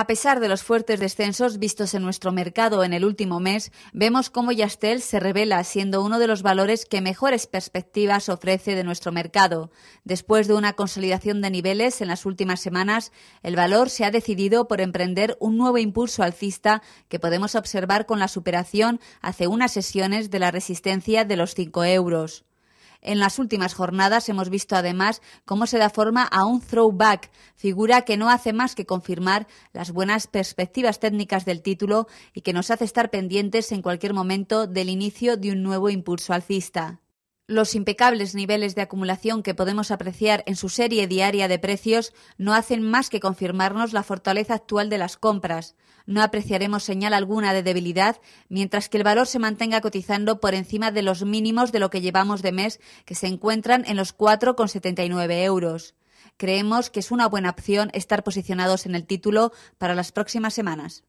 A pesar de los fuertes descensos vistos en nuestro mercado en el último mes, vemos cómo Yastel se revela siendo uno de los valores que mejores perspectivas ofrece de nuestro mercado. Después de una consolidación de niveles en las últimas semanas, el valor se ha decidido por emprender un nuevo impulso alcista que podemos observar con la superación hace unas sesiones de la resistencia de los 5 euros. En las últimas jornadas hemos visto además cómo se da forma a un throwback, figura que no hace más que confirmar las buenas perspectivas técnicas del título y que nos hace estar pendientes en cualquier momento del inicio de un nuevo impulso alcista. Los impecables niveles de acumulación que podemos apreciar en su serie diaria de precios no hacen más que confirmarnos la fortaleza actual de las compras. No apreciaremos señal alguna de debilidad mientras que el valor se mantenga cotizando por encima de los mínimos de lo que llevamos de mes, que se encuentran en los 4,79 euros. Creemos que es una buena opción estar posicionados en el título para las próximas semanas.